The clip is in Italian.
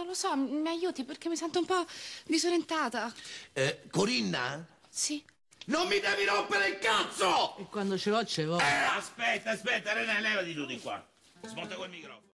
non lo so, mi aiuti perché mi sento un po' disorientata. Eh, Corinna? Sì. Non mi devi rompere il cazzo! E quando ce l'ho ce l'ho. Eh, aspetta, aspetta, René, levati tu di qua. Svolta col microfono.